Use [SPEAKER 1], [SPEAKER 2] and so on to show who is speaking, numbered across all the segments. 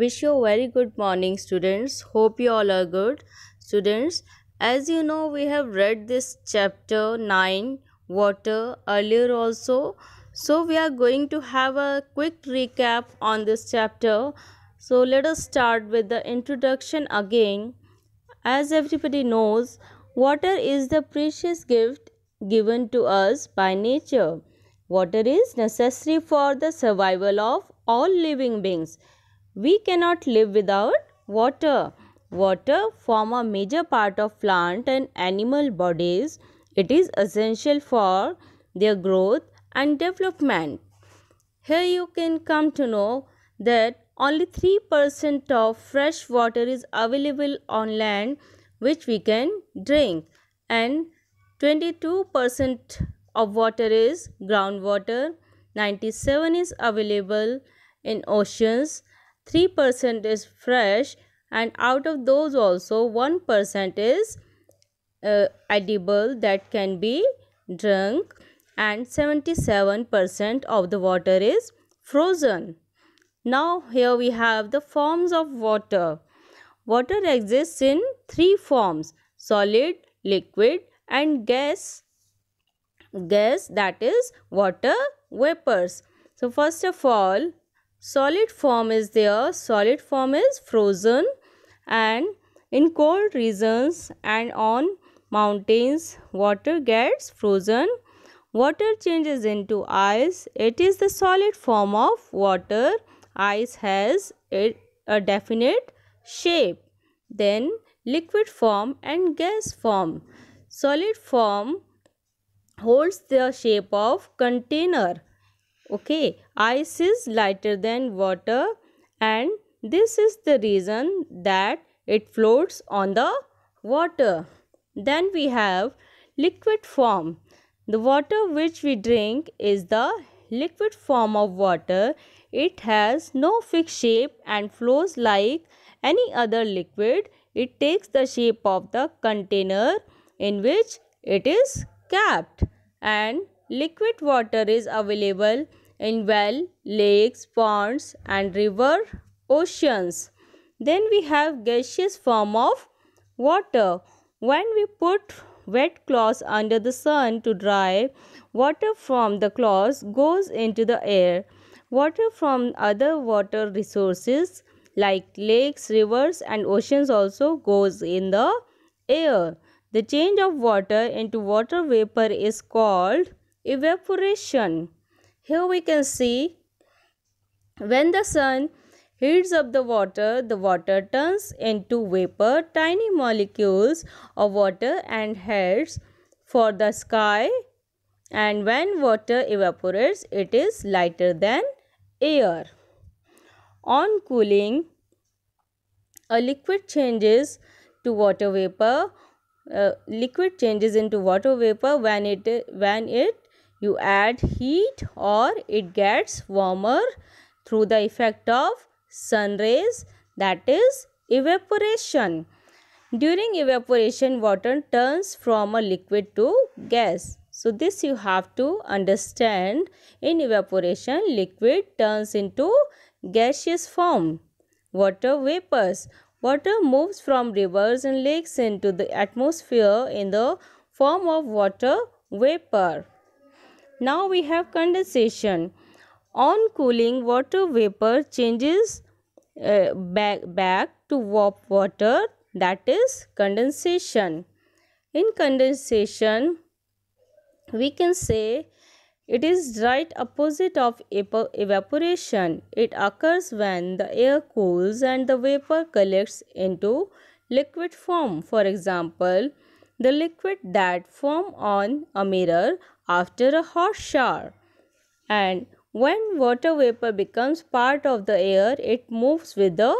[SPEAKER 1] Wish you a very good morning students. Hope you all are good. Students, as you know we have read this chapter 9 water earlier also. So we are going to have a quick recap on this chapter. So let us start with the introduction again. As everybody knows, water is the precious gift given to us by nature. Water is necessary for the survival of all living beings. We cannot live without water. Water form a major part of plant and animal bodies. It is essential for their growth and development. Here you can come to know that only 3% of fresh water is available on land which we can drink and 22% of water is groundwater, 97 is available in oceans 3% is fresh and out of those also 1% is uh, edible that can be drunk and 77% of the water is frozen. Now here we have the forms of water. Water exists in three forms solid, liquid and gas. Gas that is water vapors. So first of all solid form is there solid form is frozen and in cold regions and on mountains water gets frozen water changes into ice it is the solid form of water ice has a, a definite shape then liquid form and gas form solid form holds the shape of container okay ice is lighter than water and this is the reason that it floats on the water then we have liquid form the water which we drink is the liquid form of water it has no fixed shape and flows like any other liquid it takes the shape of the container in which it is kept and Liquid water is available in well, lakes, ponds and river oceans. Then we have gaseous form of water. When we put wet cloths under the sun to dry, water from the cloths goes into the air. Water from other water resources like lakes, rivers and oceans also goes in the air. The change of water into water vapor is called evaporation. Here we can see when the sun heats up the water, the water turns into vapor, tiny molecules of water and heads for the sky and when water evaporates, it is lighter than air. On cooling, a liquid changes to water vapor. Uh, liquid changes into water vapor when it when it you add heat or it gets warmer through the effect of sun rays that is evaporation. During evaporation water turns from a liquid to gas. So this you have to understand in evaporation liquid turns into gaseous form. Water vapors. Water moves from rivers and lakes into the atmosphere in the form of water vapor. Now we have condensation. On cooling, water vapor changes uh, back, back to warm water that is condensation. In condensation, we can say it is right opposite of evaporation. It occurs when the air cools and the vapor collects into liquid form. For example, the liquid that form on a mirror after a hot shower. And when water vapor becomes part of the air, it moves with the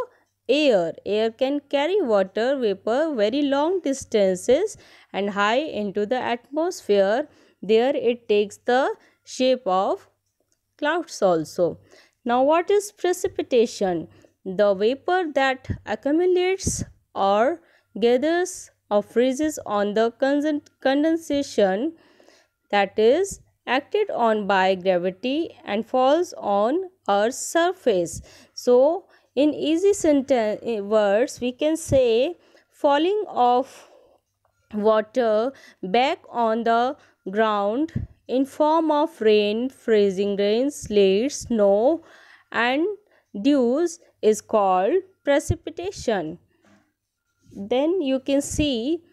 [SPEAKER 1] air. Air can carry water vapor very long distances and high into the atmosphere. There it takes the shape of clouds also. Now what is precipitation? The vapor that accumulates or gathers or freezes on the condensation that is acted on by gravity and falls on earth's surface. So, in easy sentence eh, words we can say falling of water back on the ground in form of rain, freezing rain, sleet, snow and dews is called precipitation. Then you can see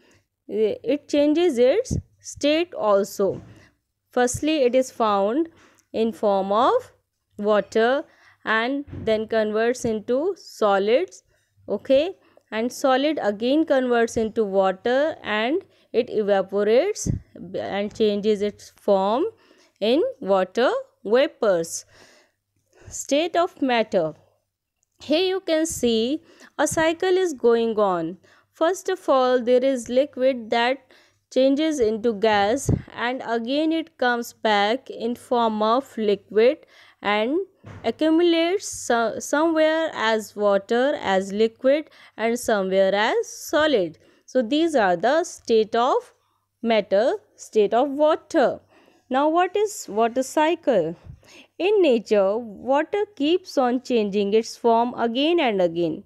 [SPEAKER 1] eh, it changes its state also. Firstly, it is found in form of water and then converts into solids. Okay. And solid again converts into water and it evaporates and changes its form in water vapors. State of matter. Here you can see a cycle is going on. First of all, there is liquid that changes into gas and again it comes back in form of liquid and accumulates so somewhere as water as liquid and somewhere as solid so these are the state of matter state of water now what is water cycle in nature water keeps on changing its form again and again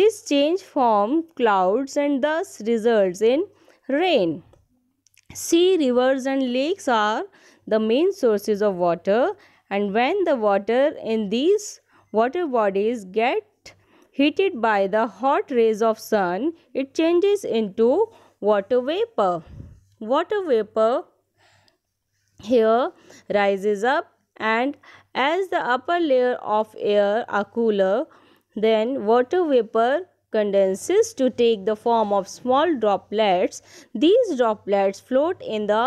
[SPEAKER 1] this change forms clouds and thus results in rain Sea, rivers and lakes are the main sources of water and when the water in these water bodies get heated by the hot rays of sun, it changes into water vapor. Water vapor here rises up and as the upper layer of air are cooler, then water vapor condenses to take the form of small droplets. These droplets float in the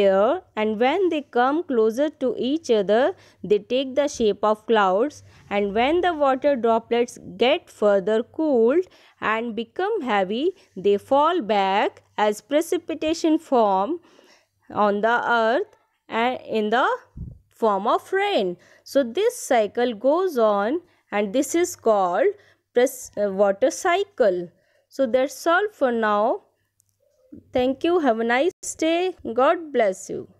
[SPEAKER 1] air and when they come closer to each other they take the shape of clouds and when the water droplets get further cooled and become heavy they fall back as precipitation form on the earth and in the form of rain so this cycle goes on and this is called press uh, water cycle so that's all for now thank you have a nice day god bless you